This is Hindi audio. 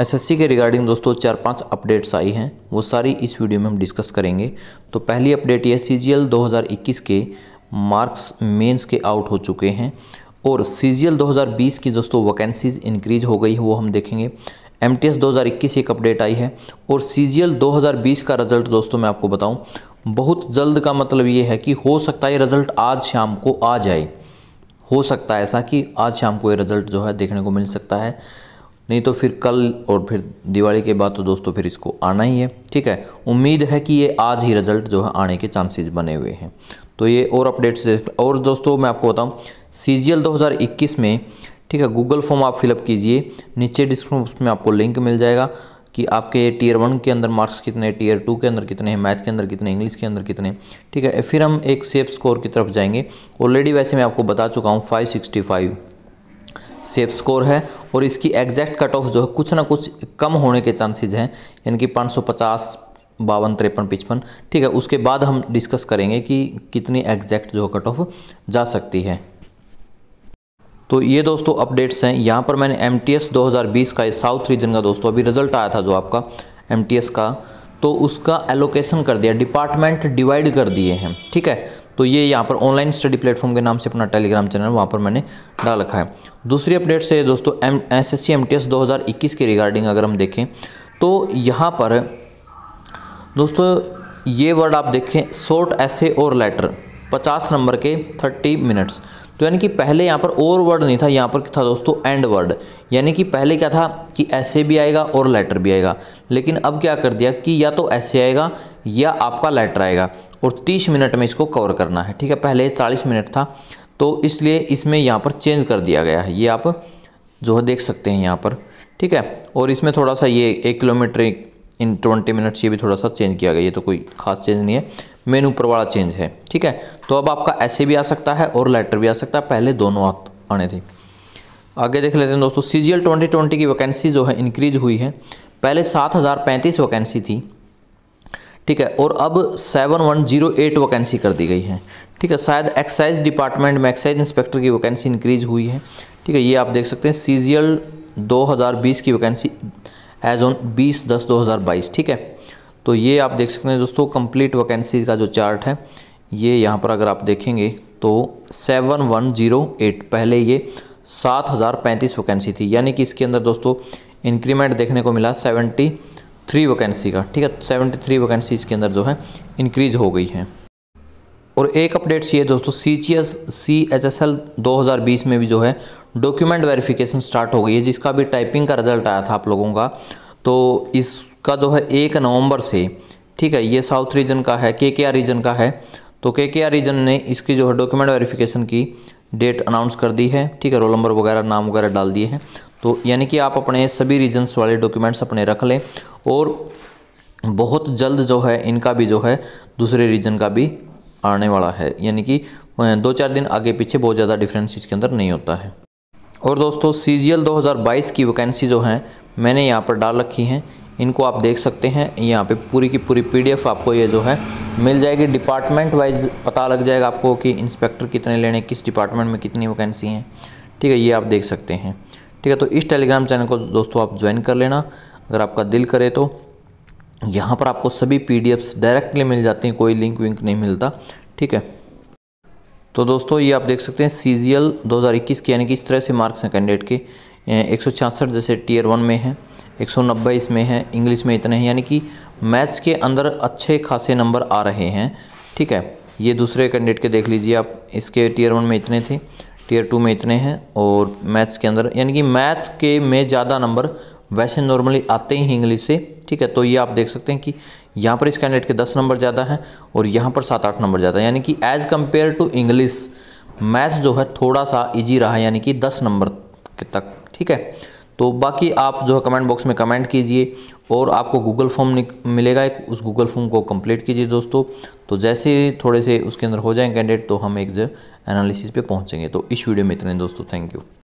एसएससी के रिगार्डिंग दोस्तों चार पांच अपडेट्स आई हैं वो सारी इस वीडियो में हम डिस्कस करेंगे तो पहली अपडेट ये सी 2021 के मार्क्स मेंस के आउट हो चुके हैं और सी 2020 की दोस्तों वैकेंसीज इंक्रीज हो गई है वो हम देखेंगे एम टी 2021 एक अपडेट आई है और सी 2020 का रिजल्ट दोस्तों मैं आपको बताऊँ बहुत जल्द का मतलब ये है कि हो सकता है रिजल्ट आज शाम को आ जाए हो सकता है ऐसा कि आज शाम को ये रिजल्ट जो है देखने को मिल सकता है नहीं तो फिर कल और फिर दिवाली के बाद तो दोस्तों फिर इसको आना ही है ठीक है उम्मीद है कि ये आज ही रिज़ल्ट जो है आने के चांसेस बने हुए हैं तो ये और अपडेट्स और दोस्तों मैं आपको बताऊँ सी जी एल दो हज़ार इक्कीस में ठीक है गूगल फॉर्म आप फिलअप कीजिए नीचे डिस्क्रिप्शन में आपको लिंक मिल जाएगा कि आपके टीयर वन के अंदर मार्क्स कितने हैं टीयर टू के अंदर कितने हैं मैथ के अंदर कितने इंग्लिश के अंदर कितने ठीक है फिर हम एक सेफ स्कोर की तरफ जाएंगे ऑलरेडी वैसे मैं आपको बता चुका हूँ five sixty five safe score है और इसकी एग्जैक्ट कट ऑफ जो है कुछ ना कुछ कम होने के चांसेज हैं यानी कि पाँच बावन तिरपन पिचपन ठीक है उसके बाद हम डिस्कस करेंगे कि कितनी एग्जैक्ट जो कट ऑफ जा सकती है तो ये दोस्तों अपडेट्स हैं यहाँ पर मैंने एम टी एस दो हज़ार बीस का साउथ रीजन का दोस्तों अभी रिजल्ट आया था जो आपका एम टी एस का तो उसका एलोकेशन कर दिया डिपार्टमेंट डिवाइड कर दिए हैं ठीक है तो ये यहाँ पर ऑनलाइन स्टडी प्लेटफॉर्म के नाम से अपना टेलीग्राम चैनल वहाँ पर मैंने डाल रखा है दूसरी अपडेट से दोस्तों M S S C M T S दो हज़ार इक्कीस के रिगार्डिंग अगर हम देखें तो यहाँ पर दोस्तों ये वर्ड आप देखें शॉर्ट ऐसे और लेटर पचास नंबर के थर्टी मिनट्स तो यानी कि पहले यहाँ पर और वर्ड नहीं था यहाँ पर था दोस्तों एंड वर्ड यानी कि पहले क्या था कि ऐसे भी आएगा और लेटर भी आएगा लेकिन अब क्या कर दिया कि या तो ऐसे आएगा या आपका लेटर आएगा और 30 मिनट में इसको कवर करना है ठीक है पहले 40 मिनट था तो इसलिए इसमें यहाँ पर चेंज कर दिया गया है ये आप जो है देख सकते हैं यहाँ पर ठीक है और इसमें थोड़ा सा ये एक किलोमीटर इन ट्वेंटी मिनट्स ये भी थोड़ा सा चेंज किया गया ये तो कोई खास चेंज नहीं है मेन ऊपर वाला चेंज है ठीक है तो अब आपका ऐसे भी आ सकता है और लेटर भी आ सकता है पहले दोनों आने थे आगे देख लेते हैं दोस्तों C G L twenty twenty की वैकेंसी जो है इंक्रीज हुई है पहले सात हज़ार पैंतीस वैकेंसी थी ठीक है और अब 7108 वैकेंसी कर दी गई है ठीक है शायद एक्साइज डिपार्टमेंट में एक्साइज इंस्पेक्टर की वैकेंसी इंक्रीज हुई है ठीक है ये आप देख सकते हैं सी जी एल दो हज़ार बीस की वैकेंसी एज ऑन बीस दस दो हज़ार बाईस ठीक है तो ये आप देख सकते हैं दोस्तों कंप्लीट वैकेंसी का जो चार्ट है ये यहाँ पर अगर आप देखेंगे तो एट पहले ये पैंतीस वैकेंसी थी यानी कि इसके अंदर दोस्तों इंक्रीमेंट देखने को मिला सेवेंटी थ्री वैकेंसी का ठीक है सेवेंटी थ्री वैकेंसीज़ के अंदर जो है इंक्रीज़ हो गई है और एक अपडेट्स ये दोस्तों C G S C H S L दो हज़ार बीस में भी जो है डॉक्यूमेंट वेरिफिकेशन स्टार्ट हो गई है जिसका भी टाइपिंग का रिजल्ट आया था आप लोगों का तो इसका जो है एक नवंबर से ठीक है ये साउथ रीजन का है के के आर रीजन का है तो के के आर रीजन ने इसकी जो है डॉक्यूमेंट वेरिफिकेशन की डेट अनाउंस कर दी है ठीक है रोल नंबर वगैरह नाम वगैरह डाल दिए हैं तो यानी कि आप अपने सभी रीजन्स वाले डॉक्यूमेंट्स अपने रख लें और बहुत जल्द जो है इनका भी जो है दूसरे रीजन का भी आने वाला है यानी कि दो चार दिन आगे पीछे बहुत ज़्यादा डिफरेंस इसके अंदर नहीं होता है और दोस्तों सी जी एल की वैकेंसी जो है मैंने यहाँ पर डाल रखी हैं इनको आप देख सकते हैं यहाँ पे पूरी की पूरी पीडीएफ आपको ये जो है मिल जाएगी डिपार्टमेंट वाइज पता लग जाएगा आपको कि इंस्पेक्टर कितने लेने किस डिपार्टमेंट में कितनी वैकेंसी हैं ठीक है ये आप देख सकते हैं ठीक है तो इस टेलीग्राम चैनल को दोस्तों आप ज्वाइन कर लेना अगर आपका दिल करे तो यहाँ पर आपको सभी पी डायरेक्टली मिल जाती हैं कोई लिंक विंक नहीं मिलता ठीक है तो दोस्तों ये आप देख सकते हैं सी जी एल दो हज़ार इक्कीस यानी कि इस तरह से मार्क्स हैं कैंडिडेट के एक सौ छियासठ जैसे टीयर वन में हैं 190 इसमें है इंग्लिश में इतने हैं यानी कि मैथ्स के अंदर अच्छे खासे नंबर आ रहे हैं ठीक है ये दूसरे कैंडिडेट के देख लीजिए आप इसके टीयर वन में इतने थे टीयर टू में इतने हैं और मैथ्स के अंदर यानी कि मैथ के में ज़्यादा नंबर वैसे नॉर्मली आते ही इंग्लिश से ठीक है तो ये आप देख सकते हैं कि यहाँ पर इस कैंडिडेट के दस नंबर ज़्यादा हैं और यहाँ पर सात आठ नंबर ज़्यादा है यानी कि as compare to English math जो है थोड़ा सा ईजी रहा यानी कि दस नंबर तक ठीक है तो बाकी आप जो है कमेंट बॉक्स में कमेंट कीजिए और आपको गूगल फॉर्म मिलेगा एक उस गूगल फॉर्म को कंप्लीट कीजिए दोस्तों तो जैसे थोड़े से उसके अंदर हो जाएंगे कैंडिडेट तो हम एक जो एनालिसिस पे पहुंचेंगे तो इस वीडियो में इतने दोस्तों थैंक यू